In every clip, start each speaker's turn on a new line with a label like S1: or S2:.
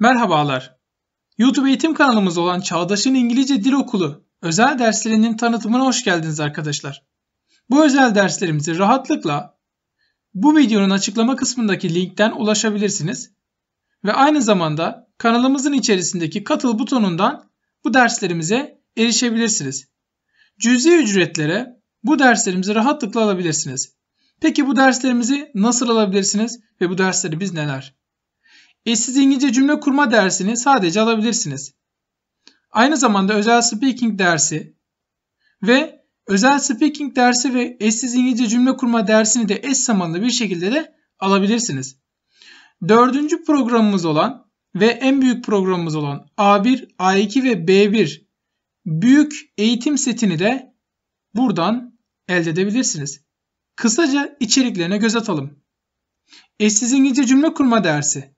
S1: Merhabalar. YouTube eğitim kanalımız olan Çağdaş'ın İngilizce Dil Okulu özel derslerinin tanıtımına hoş geldiniz arkadaşlar. Bu özel derslerimizi rahatlıkla bu videonun açıklama kısmındaki linkten ulaşabilirsiniz ve aynı zamanda kanalımızın içerisindeki katıl butonundan bu derslerimize erişebilirsiniz. Cüzi ücretlere bu derslerimizi rahatlıkla alabilirsiniz. Peki bu derslerimizi nasıl alabilirsiniz ve bu dersleri biz neler? Eşsiz İngilizce cümle kurma dersini sadece alabilirsiniz. Aynı zamanda özel speaking dersi ve özel speaking dersi ve eşsiz İngilizce cümle kurma dersini de eş zamanlı bir şekilde de alabilirsiniz. Dördüncü programımız olan ve en büyük programımız olan A1, A2 ve B1 büyük eğitim setini de buradan elde edebilirsiniz. Kısaca içeriklerine göz atalım. Eşsiz İngilizce cümle kurma dersi.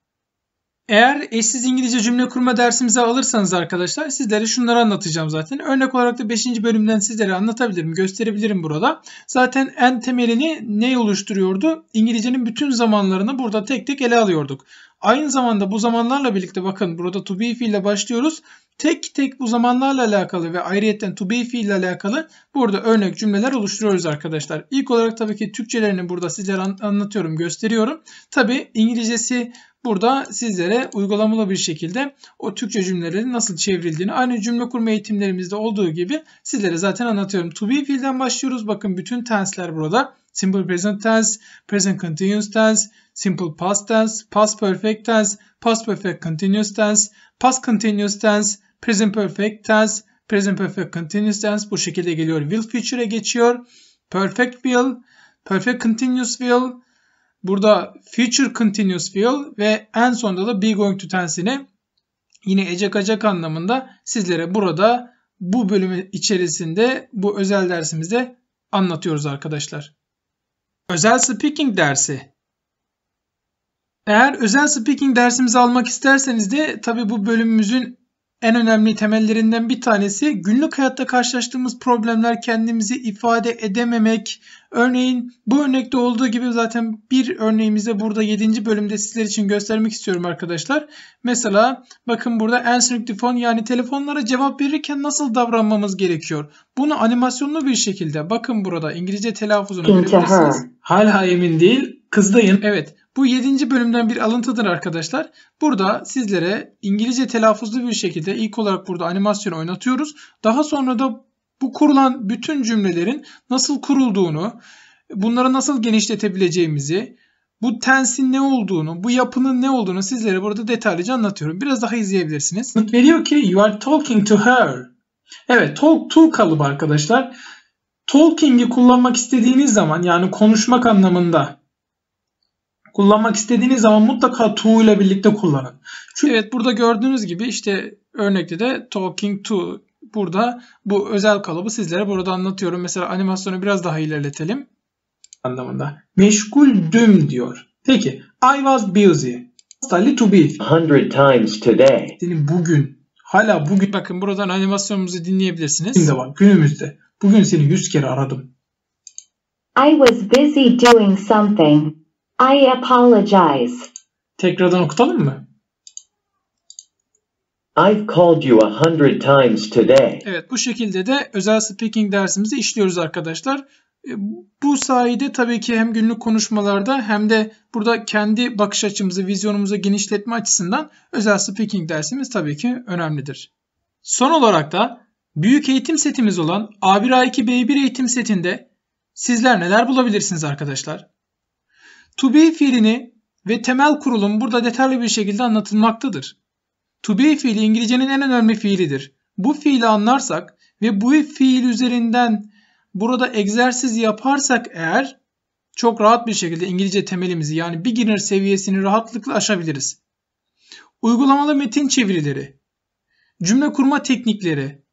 S1: Eğer eşsiz İngilizce cümle kurma dersimize alırsanız arkadaşlar sizlere şunları anlatacağım zaten. Örnek olarak da 5. bölümden sizlere anlatabilirim, gösterebilirim burada. Zaten en temelini ne oluşturuyordu? İngilizcenin bütün zamanlarını burada tek tek ele alıyorduk. Aynı zamanda bu zamanlarla birlikte bakın burada to be fiille başlıyoruz. Tek tek bu zamanlarla alakalı ve ayrıyetten to be fiille alakalı burada örnek cümleler oluşturuyoruz arkadaşlar. İlk olarak tabii ki Türkçelerini burada sizlere anlatıyorum, gösteriyorum. Tabii İngilizcesi Burada sizlere uygulamalı bir şekilde o Türkçe cümlelerin nasıl çevrildiğini aynı cümle kurma eğitimlerimizde olduğu gibi sizlere zaten anlatıyorum. To be fiilden başlıyoruz. Bakın bütün tensler burada. Simple present tense, present continuous tense, simple past tense, past perfect tense, past perfect continuous tense, past continuous tense, present perfect tense, present perfect continuous tense bu şekilde geliyor. Will future'e geçiyor. Perfect will, perfect continuous will, Burada future continuous fiil ve en sonunda da be going to tense'ini yine ecek acak anlamında sizlere burada bu bölümü içerisinde bu özel dersimizde anlatıyoruz arkadaşlar. Özel speaking dersi. Eğer özel speaking dersimizi almak isterseniz de tabi bu bölümümüzün en önemli temellerinden bir tanesi günlük hayatta karşılaştığımız problemler kendimizi ifade edememek. Örneğin bu örnekte olduğu gibi zaten bir örneğimizde burada 7. bölümde sizler için göstermek istiyorum arkadaşlar. Mesela bakın burada answering the phone yani telefonlara cevap verirken nasıl davranmamız gerekiyor? Bunu animasyonlu bir şekilde bakın burada İngilizce telaffuzunu görebilirsiniz. Hala emin değil Kızdayım. Evet. Bu 7. bölümden bir alıntıdır arkadaşlar. Burada sizlere İngilizce telaffuzlu bir şekilde ilk olarak burada animasyon oynatıyoruz. Daha sonra da bu kurulan bütün cümlelerin nasıl kurulduğunu, bunları nasıl genişletebileceğimizi, bu tensin ne olduğunu, bu yapının ne olduğunu sizlere burada detaylıca anlatıyorum. Biraz daha izleyebilirsiniz. Veriyor ki you are talking to her. Evet talk to kalıbı arkadaşlar. Talking'i kullanmak istediğiniz zaman yani konuşmak anlamında kullanmak istediğiniz zaman mutlaka to ile birlikte kullanın. Çünkü evet burada gördüğünüz gibi işte örnekte de talking to burada bu özel kalıbı sizlere burada anlatıyorum. Mesela animasyonu biraz daha ilerletelim. Anlamında. Meşguldüm diyor. Peki I was busy. Hasta little bit. hundred times today. Yani bugün. Hala bugün. Bakın buradan animasyonumuzu dinleyebilirsiniz. Şimdi bak günümüzde. Bugün seni yüz kere aradım. I was busy doing something. I apologize. Tekrardan okutalım mı? I've called you a hundred times today. Evet bu şekilde de özel speaking dersimizi işliyoruz arkadaşlar. E, bu sayede tabii ki hem günlük konuşmalarda hem de burada kendi bakış açımızı, vizyonumuzu genişletme açısından özel speaking dersimiz tabii ki önemlidir. Son olarak da büyük eğitim setimiz olan A1A2 B1 eğitim setinde sizler neler bulabilirsiniz arkadaşlar? To be fiilini ve temel kurulum burada detaylı bir şekilde anlatılmaktadır. To be fiili İngilizcenin en önemli fiilidir. Bu fiili anlarsak ve bu fiil üzerinden burada egzersiz yaparsak eğer çok rahat bir şekilde İngilizce temelimizi yani beginner seviyesini rahatlıkla aşabiliriz. Uygulamalı metin çevirileri, cümle kurma teknikleri,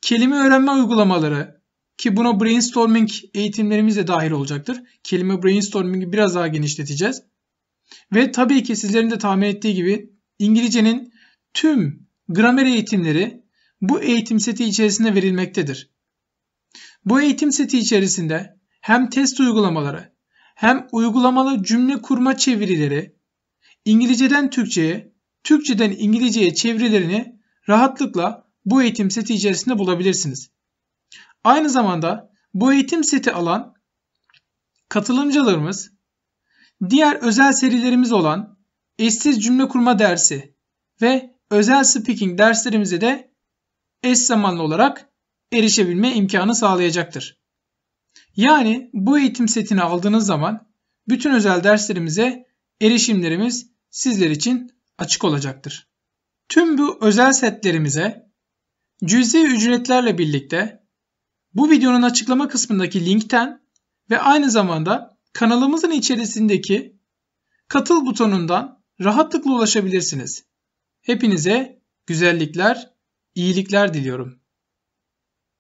S1: kelime öğrenme uygulamaları, ki buna brainstorming eğitimlerimiz de dahil olacaktır. Kelime brainstorming'i biraz daha genişleteceğiz. Ve tabii ki sizlerin de tahmin ettiği gibi İngilizcenin tüm gramer eğitimleri bu eğitim seti içerisinde verilmektedir. Bu eğitim seti içerisinde hem test uygulamaları hem uygulamalı cümle kurma çevirileri İngilizceden Türkçe'ye, Türkçeden İngilizce'ye çevirilerini rahatlıkla bu eğitim seti içerisinde bulabilirsiniz. Aynı zamanda bu eğitim seti alan katılımcılarımız diğer özel serilerimiz olan eşsiz cümle kurma dersi ve özel speaking derslerimize de eş zamanlı olarak erişebilme imkanı sağlayacaktır. Yani bu eğitim setini aldığınız zaman bütün özel derslerimize erişimlerimiz sizler için açık olacaktır. Tüm bu özel setlerimize cüzi ücretlerle birlikte bu videonun açıklama kısmındaki linkten ve aynı zamanda kanalımızın içerisindeki katıl butonundan rahatlıkla ulaşabilirsiniz. Hepinize güzellikler, iyilikler diliyorum.